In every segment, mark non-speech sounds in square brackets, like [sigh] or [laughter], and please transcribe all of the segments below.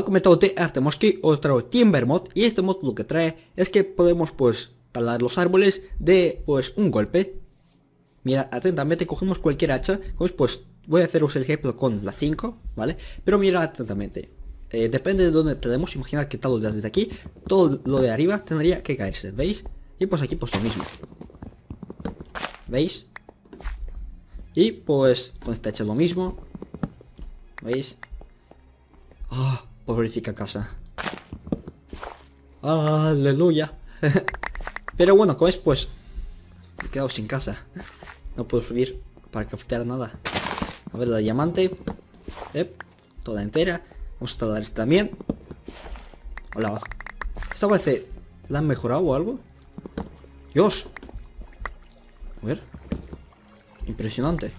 lo comentado de que otro Timber mod, y este mod lo que trae es que podemos pues talar los árboles de pues un golpe. Mira, atentamente cogemos cualquier hacha, pues, pues voy a haceros el ejemplo con la 5, ¿vale? Pero mira atentamente, eh, depende de donde tenemos, imaginad que tal desde aquí, todo lo de arriba tendría que caerse, ¿veis? Y pues aquí pues lo mismo. ¿Veis? Y pues con esta hacha lo mismo. ¿Veis? Verifica casa. Aleluya. [laughs] Pero bueno, es pues... he quedado sin casa. No puedo subir para captar nada. A ver, la diamante. toda entera. Vamos a dar esta también. Hola. Esta parece... ¿La han mejorado o algo? Dios. A ver. Impresionante.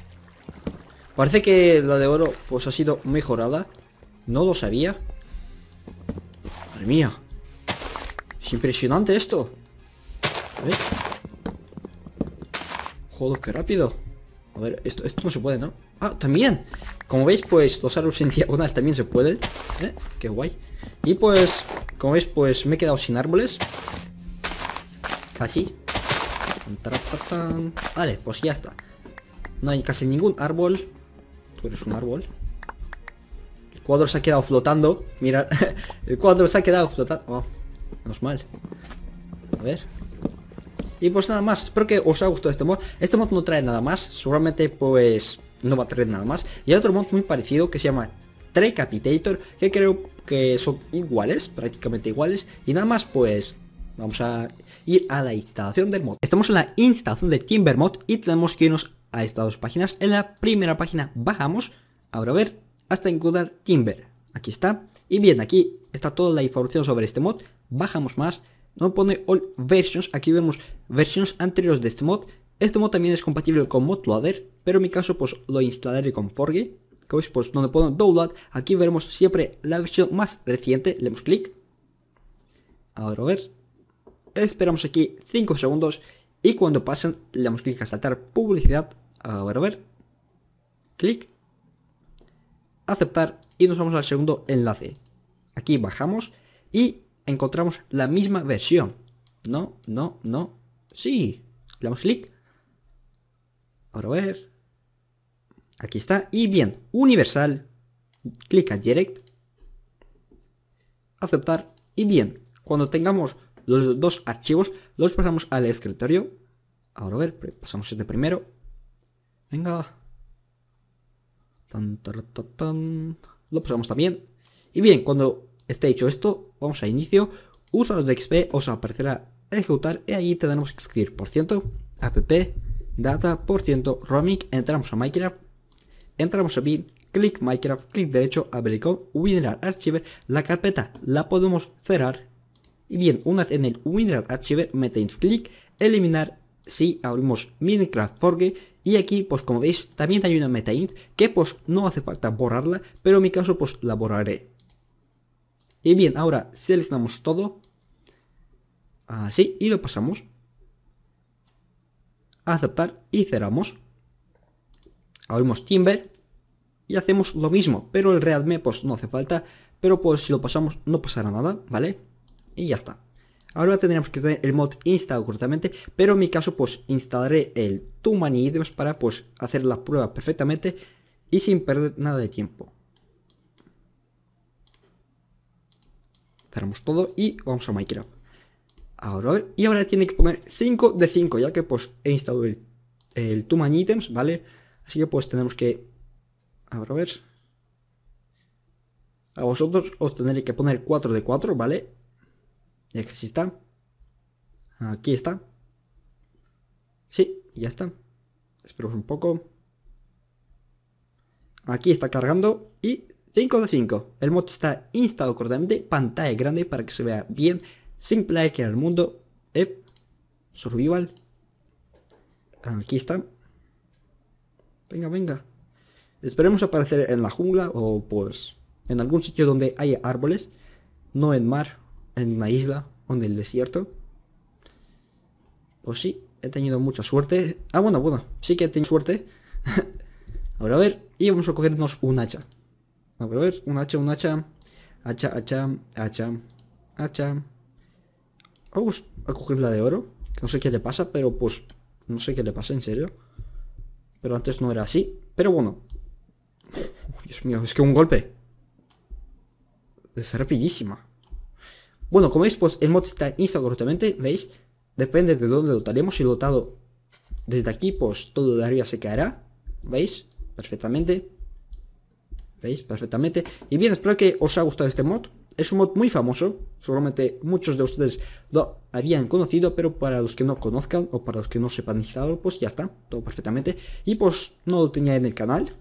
Parece que la de oro pues ha sido mejorada. No lo sabía. Madre mía. Es impresionante esto. Joder, qué rápido. A ver, esto, esto no se puede, ¿no? Ah, también. Como veis, pues los árboles en [laughs] diagonal también se pueden. ¿Eh? Qué guay. Y pues, como veis, pues me he quedado sin árboles. así Vale, pues ya está. No hay casi ningún árbol. Tú eres un árbol cuadro se ha quedado flotando. Mira, [laughs] el cuadro se ha quedado flotando. Oh, no es mal. A ver. Y pues nada más, espero que os ha gustado este mod. Este mod no trae nada más, seguramente pues no va a traer nada más. Y hay otro mod muy parecido que se llama TreCapitator, que creo que son iguales, prácticamente iguales. Y nada más pues vamos a ir a la instalación del mod. Estamos en la instalación de mod y tenemos que irnos a estas dos páginas. En la primera página bajamos, ahora a ver, hasta encontrar Timber. Aquí está. Y bien, aquí está toda la información sobre este mod. Bajamos más. No pone all versions. Aquí vemos versiones anteriores de este mod. Este mod también es compatible con mod loader, pero en mi caso pues lo instalaré con Forge. Que veis pues donde pone download. Aquí veremos siempre la versión más reciente. Le damos clic. Ahora a ver. Esperamos aquí 5 segundos. Y cuando pasen le damos clic a saltar publicidad. A ver a ver. Clic aceptar y nos vamos al segundo enlace. Aquí bajamos y encontramos la misma versión. No, no, no. Sí. Le damos clic. Ahora a ver. Aquí está. Y bien, universal. Clic a direct. Aceptar. Y bien, cuando tengamos los dos archivos, los pasamos al escritorio. Ahora ver, pasamos este primero. Venga, lo pasamos también. Y bien, cuando esté hecho esto, vamos a inicio. Usa los de XP, os aparecerá ejecutar y ahí tenemos que escribir por ciento, app, data, por ciento, roaming, entramos a Minecraft, entramos a bin, clic Minecraft, clic derecho, con WinRAR Archiver, la carpeta la podemos cerrar y bien, una vez en el WinRAR Archiver Metemos clic, eliminar, si abrimos Minecraft Forge y aquí, pues como veis, también hay una int, que pues no hace falta borrarla, pero en mi caso pues la borraré. Y bien, ahora seleccionamos todo. Así, y lo pasamos. Aceptar y cerramos. Abrimos Timber y hacemos lo mismo, pero el readme pues no hace falta, pero pues si lo pasamos no pasará nada, ¿vale? Y ya está. Ahora tendríamos que tener el mod instalado correctamente, pero en mi caso pues instalaré el Items para pues hacer las pruebas perfectamente y sin perder nada de tiempo. Cerramos todo y vamos a Minecraft. Ahora, a ver, y ahora tiene que poner 5 de 5, ya que pues he instalado el, el Too Many Items, ¿vale? Así que pues tenemos que... a ver... A vosotros os tendré que poner 4 de 4, ¿vale? ya que si está. Aquí está. Sí, ya está. Esperamos un poco. Aquí está cargando y 5 de 5. El mod está instalado correctamente, pantalla grande para que se vea bien. Simple que en el mundo. Survival. Aquí está. Venga, venga. Esperemos aparecer en la jungla o pues en algún sitio donde haya árboles, no en mar en una isla o en el desierto. Pues sí, he tenido mucha suerte. Ah, bueno, bueno, sí que he tenido suerte. [laughs] Ahora a ver, y vamos a cogernos un hacha. A ver, a ver, un hacha, un hacha. Hacha, hacha, hacha, hacha. Vamos a coger la de oro. No sé qué le pasa, pero pues... No sé qué le pasa, en serio. Pero antes no era así. Pero bueno. [laughs] Dios mío, es que un golpe. Es rapidísima. Bueno, como veis, pues el mod está instalado correctamente, ¿veis? Depende de dónde dotaremos, si dotado desde aquí, pues todo de arriba se caerá, ¿veis? Perfectamente. ¿Veis? Perfectamente. Y bien, espero que os haya gustado este mod. Es un mod muy famoso, seguramente muchos de ustedes lo habían conocido, pero para los que no conozcan o para los que no sepan instalarlo, pues ya está, todo perfectamente. Y pues no lo tenía en el canal,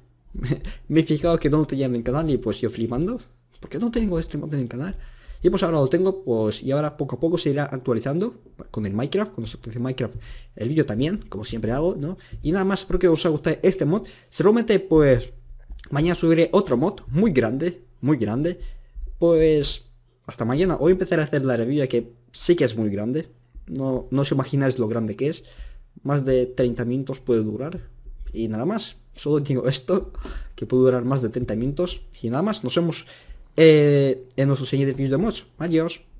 [laughs] me he fijado que no lo tenía en el canal y pues yo flipando, porque no tengo este mod en el canal? Y pues ahora lo tengo, pues y ahora poco a poco se irá actualizando con el Minecraft, cuando se actualice Minecraft el vídeo también, como siempre hago, ¿no? Y nada más, espero que os haya gustado este mod. Seguramente pues mañana subiré otro mod muy grande, muy grande. Pues hasta mañana. Hoy empezaré a hacer la review que sí que es muy grande. No, no os imagináis lo grande que es. Más de 30 minutos puede durar. Y nada más. Solo digo esto, que puede durar más de 30 minutos. Y nada más. Nos hemos eh, e non suseñe de vídeos de mocho. Adiós.